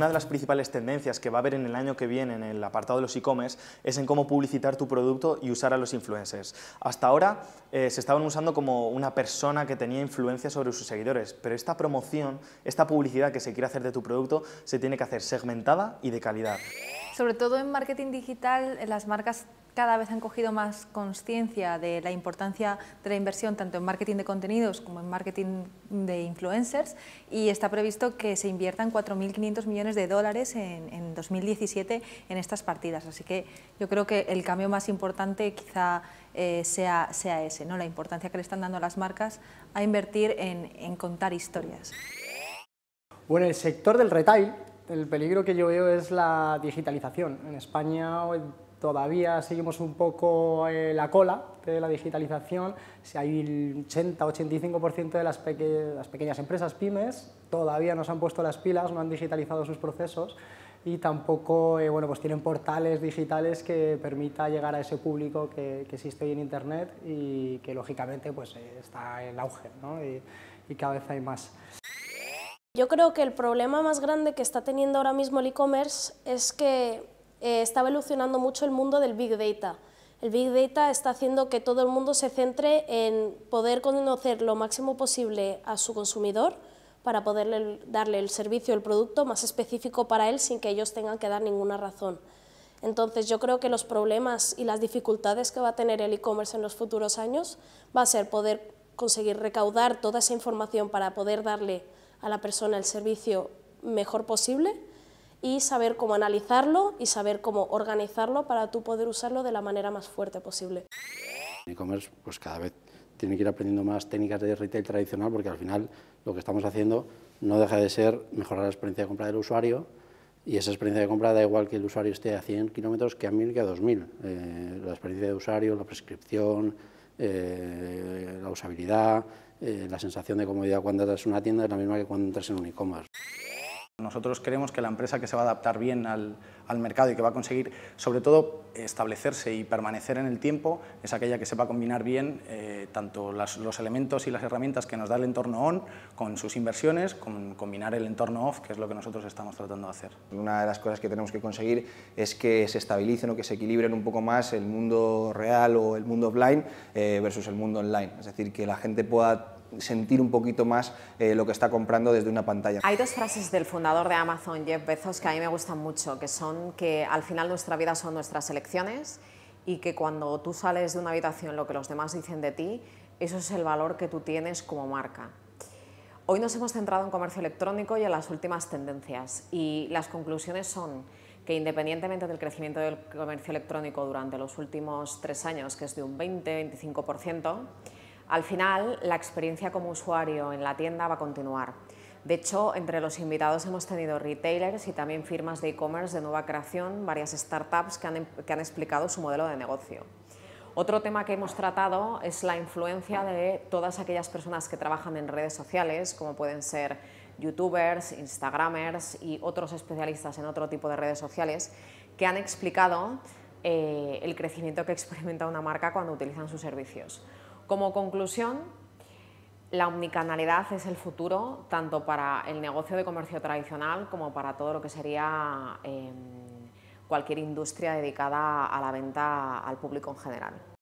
una de las principales tendencias que va a haber en el año que viene en el apartado de los e-commerce es en cómo publicitar tu producto y usar a los influencers. Hasta ahora eh, se estaban usando como una persona que tenía influencia sobre sus seguidores, pero esta promoción, esta publicidad que se quiere hacer de tu producto, se tiene que hacer segmentada y de calidad. Sobre todo en marketing digital, las marcas cada vez han cogido más conciencia de la importancia de la inversión tanto en marketing de contenidos como en marketing de influencers y está previsto que se inviertan 4.500 millones de dólares en, 2017 en estas partidas. Así que yo creo que el cambio más importante quizá eh, sea, sea ese, ¿no? la importancia que le están dando las marcas a invertir en, en contar historias. Bueno, el sector del retail, el peligro que yo veo es la digitalización. En España todavía seguimos un poco eh, la cola de la digitalización. Si hay 80-85% de las, pequeñas empresas pymes todavía no se han puesto las pilas, no han digitalizado sus procesos y tampoco eh, bueno, pues tienen portales digitales que permita llegar a ese público que, existe hoy en Internet y que lógicamente pues, eh, está en auge ¿no? y, y cada vez hay más. Yo creo que el problema más grande que está teniendo ahora mismo el e-commerce es que está eh, estaba evolucionando mucho el mundo del Big Data. El Big Data está haciendo que todo el mundo se centre en poder conocer lo máximo posible a su consumidor para poder darle el servicio, el producto más específico para él sin que ellos tengan que dar ninguna razón. Entonces yo creo que los problemas y las dificultades que va a tener el e-commerce en los futuros años va a ser poder conseguir recaudar toda esa información para poder darle a la persona el servicio mejor posible y saber cómo analizarlo y saber cómo organizarlo para tú poder usarlo de la manera más fuerte posible. E-commerce pues cada vez tiene que ir aprendiendo más técnicas de retail tradicional porque al final lo que estamos haciendo no deja de ser mejorar la experiencia de compra del usuario y esa experiencia de compra da igual que el usuario esté a 100 kilómetros que a 1000 que a 2000. Eh, la experiencia de usuario, la prescripción, eh, la usabilidad, eh, la sensación de comodidad cuando entras en una tienda es la misma que cuando entras en un e-commerce. Nosotros creemos que la empresa que se va a adaptar bien al, mercado y que va a conseguir, sobre todo, establecerse y permanecer en el tiempo, es aquella que sepa combinar bien eh, tanto los elementos y las herramientas que nos da el entorno on con sus inversiones, con combinar el entorno off, que es lo que nosotros estamos tratando de hacer. Una de las cosas que tenemos que conseguir es que se estabilicen o que se equilibren un poco más el mundo real o el mundo offline eh, versus el mundo online. Es decir, que la gente pueda sentir un poquito más eh, lo que está comprando desde una pantalla. Hay dos frases del fundador de Amazon, Jeff Bezos, que a mí me gustan mucho, que son que al final nuestra vida son nuestras elecciones y que cuando tú sales de una habitación lo que los demás dicen de ti, eso es el valor que tú tienes como marca. Hoy nos hemos centrado en comercio electrónico y en las últimas tendencias y las conclusiones son que independientemente del crecimiento del comercio electrónico durante los últimos tres años, que es de un 20-25%, al final, la experiencia como usuario en la tienda va a continuar. De hecho, entre los invitados hemos tenido retailers y también firmas de e-commerce de nueva creación, varias startups em, que han, explicado su modelo de negocio. Otro tema que hemos tratado es la influencia de todas aquellas personas que trabajan en redes sociales, como pueden ser youtubers, instagramers y otros especialistas en otro tipo de redes sociales, que han explicado eh, el crecimiento que experimenta una marca cuando utilizan sus servicios. Como conclusión, la omnicanalidad es el futuro, tanto para el negocio de comercio tradicional como para todo lo que sería em, cualquier industria dedicada a la venta al público en general.